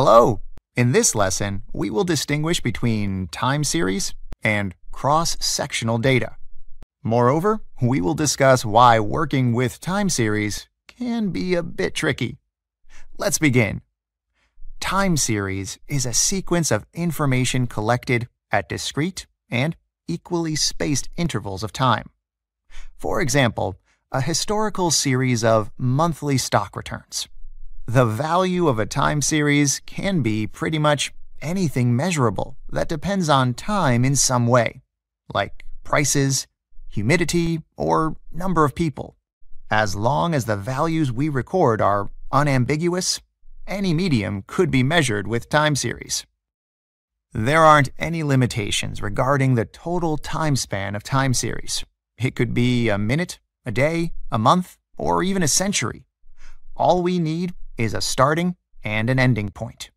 Hello! In this lesson, we will distinguish between time series and cross-sectional data. Moreover, we will discuss why working with time series can be a bit tricky. Let's begin. Time series is a sequence of information collected at discrete and equally spaced intervals of time. For example, a historical series of monthly stock returns. The value of a time series can be pretty much anything measurable that depends on time in some way, like prices, humidity, or number of people. As long as the values we record are unambiguous, any medium could be measured with time series. There aren't any limitations regarding the total time span of time series. It could be a minute, a day, a month, or even a century. All we need is a starting and an ending point.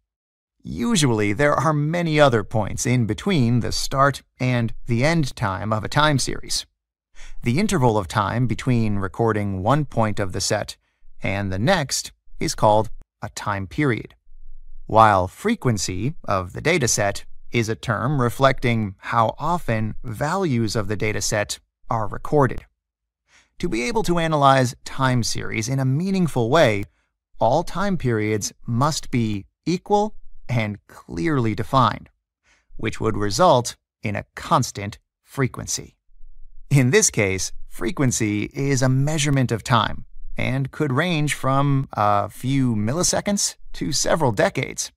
Usually, there are many other points in between the start and the end time of a time series. The interval of time between recording one point of the set and the next is called a time period, while frequency of the dataset is a term reflecting how often values of the dataset are recorded. To be able to analyze time series in a meaningful way, all time periods must be equal and clearly defined, which would result in a constant frequency. In this case, frequency is a measurement of time and could range from a few milliseconds to several decades.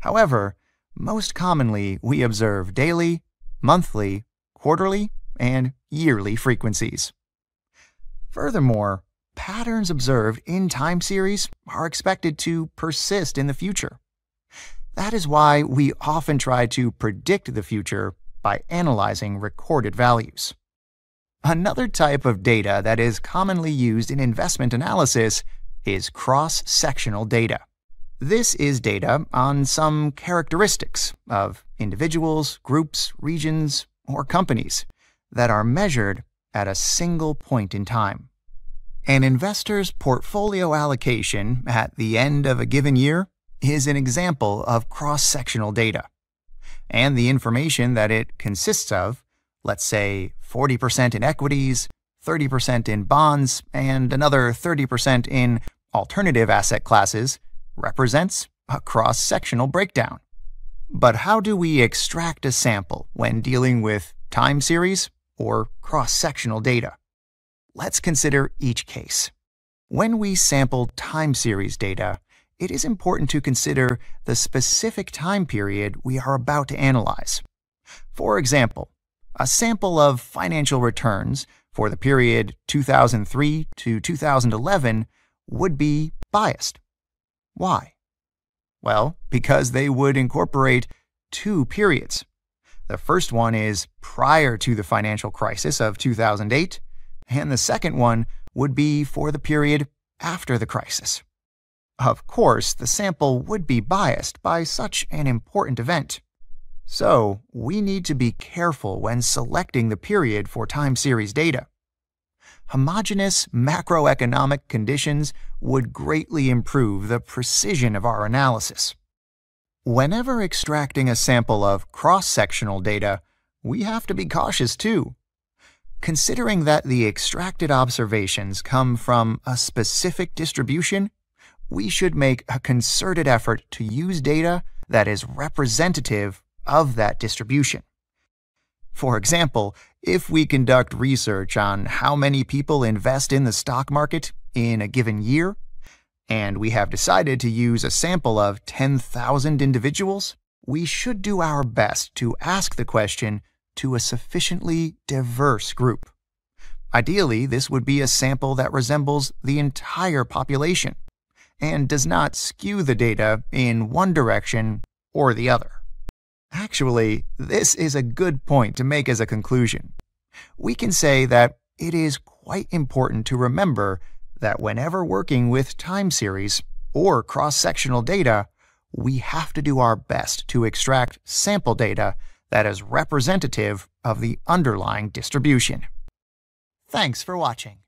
However, most commonly we observe daily, monthly, quarterly, and yearly frequencies. Furthermore, patterns observed in time series are expected to persist in the future. That is why we often try to predict the future by analyzing recorded values. Another type of data that is commonly used in investment analysis is cross-sectional data. This is data on some characteristics of individuals, groups, regions, or companies that are measured at a single point in time. An investor's portfolio allocation at the end of a given year is an example of cross-sectional data. And the information that it consists of, let's say 40% in equities, 30% in bonds, and another 30% in alternative asset classes, represents a cross-sectional breakdown. But how do we extract a sample when dealing with time series or cross-sectional data? Let's consider each case. When we sample time series data, it is important to consider the specific time period we are about to analyze. For example, a sample of financial returns for the period 2003 to 2011 would be biased. Why? Well, because they would incorporate two periods. The first one is prior to the financial crisis of 2008, and the second one would be for the period after the crisis. Of course, the sample would be biased by such an important event. So, we need to be careful when selecting the period for time series data. Homogeneous macroeconomic conditions would greatly improve the precision of our analysis. Whenever extracting a sample of cross-sectional data, we have to be cautious too considering that the extracted observations come from a specific distribution, we should make a concerted effort to use data that is representative of that distribution. For example, if we conduct research on how many people invest in the stock market in a given year, and we have decided to use a sample of 10,000 individuals, we should do our best to ask the question to a sufficiently diverse group. Ideally, this would be a sample that resembles the entire population and does not skew the data in one direction or the other. Actually, this is a good point to make as a conclusion. We can say that it is quite important to remember that whenever working with time series or cross-sectional data, we have to do our best to extract sample data that is representative of the underlying distribution. Thanks for watching.